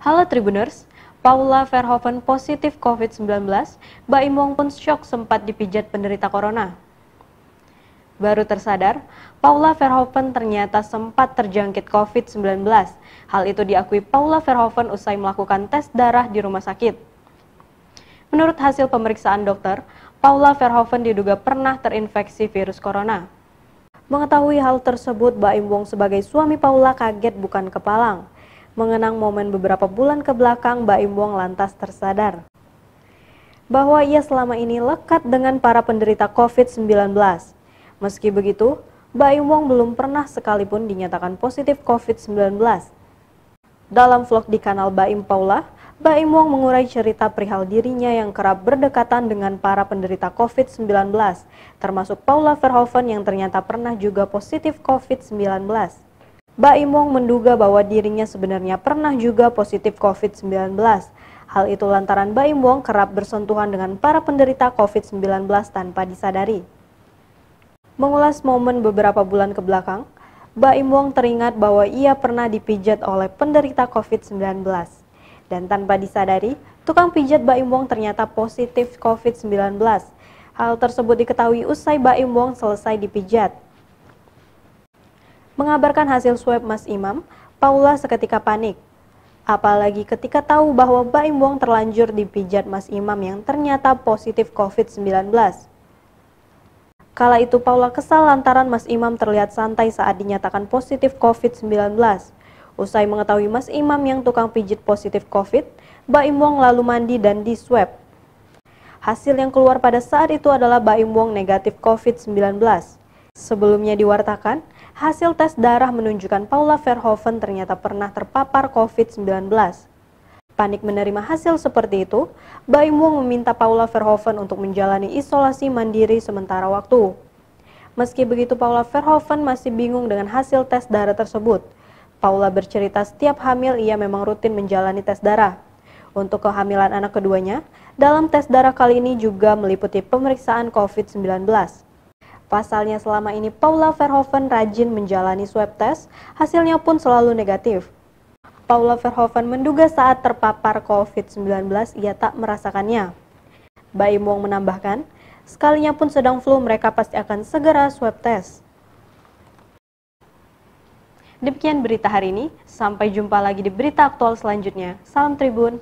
Halo Tribuners, Paula Verhoeven positif COVID-19, Mbak Imong pun shock sempat dipijat penderita corona. Baru tersadar, Paula Verhoeven ternyata sempat terjangkit COVID-19. Hal itu diakui Paula Verhoeven usai melakukan tes darah di rumah sakit. Menurut hasil pemeriksaan dokter, Paula Verhoeven diduga pernah terinfeksi virus corona. Mengetahui hal tersebut, Baim Wong sebagai suami Paula kaget bukan kepalang mengenang momen beberapa bulan ke belakang Baim Wong lantas tersadar bahwa ia selama ini lekat dengan para penderita COVID-19. Meski begitu, Baim Wong belum pernah sekalipun dinyatakan positif COVID-19. Dalam vlog di kanal Baim Paula, Baim Wong mengurai cerita perihal dirinya yang kerap berdekatan dengan para penderita COVID-19, termasuk Paula Verhoeven yang ternyata pernah juga positif COVID-19. Baim Wong menduga bahwa dirinya sebenarnya pernah juga positif COVID-19. Hal itu lantaran Baim Wong kerap bersentuhan dengan para penderita COVID-19 tanpa disadari. Mengulas momen beberapa bulan ke belakang, Wong teringat bahwa ia pernah dipijat oleh penderita COVID-19. Dan tanpa disadari, tukang pijat Baim Wong ternyata positif COVID-19. Hal tersebut diketahui usai Baim Wong selesai dipijat. Mengabarkan hasil swab Mas Imam, Paula seketika panik. Apalagi ketika tahu bahwa Baim Wong terlanjur dipijat Mas Imam yang ternyata positif COVID-19. Kala itu Paula kesal lantaran Mas Imam terlihat santai saat dinyatakan positif COVID-19. Usai mengetahui Mas Imam yang tukang pijit positif COVID, Baim Wong lalu mandi dan diswab. Hasil yang keluar pada saat itu adalah Baim Wong negatif COVID-19. Sebelumnya diwartakan, hasil tes darah menunjukkan Paula Verhoeven ternyata pernah terpapar COVID-19. Panik menerima hasil seperti itu, Baim Wong meminta Paula Verhoeven untuk menjalani isolasi mandiri sementara waktu. Meski begitu, Paula Verhoeven masih bingung dengan hasil tes darah tersebut. Paula bercerita setiap hamil ia memang rutin menjalani tes darah. Untuk kehamilan anak keduanya, dalam tes darah kali ini juga meliputi pemeriksaan COVID-19. Pasalnya selama ini Paula Verhoeven rajin menjalani swab test, hasilnya pun selalu negatif. Paula Verhoeven menduga saat terpapar COVID-19 ia tak merasakannya. Baim Wong menambahkan, sekalinya pun sedang flu mereka pasti akan segera swab test. Demikian berita hari ini, sampai jumpa lagi di berita aktual selanjutnya. Salam Tribun.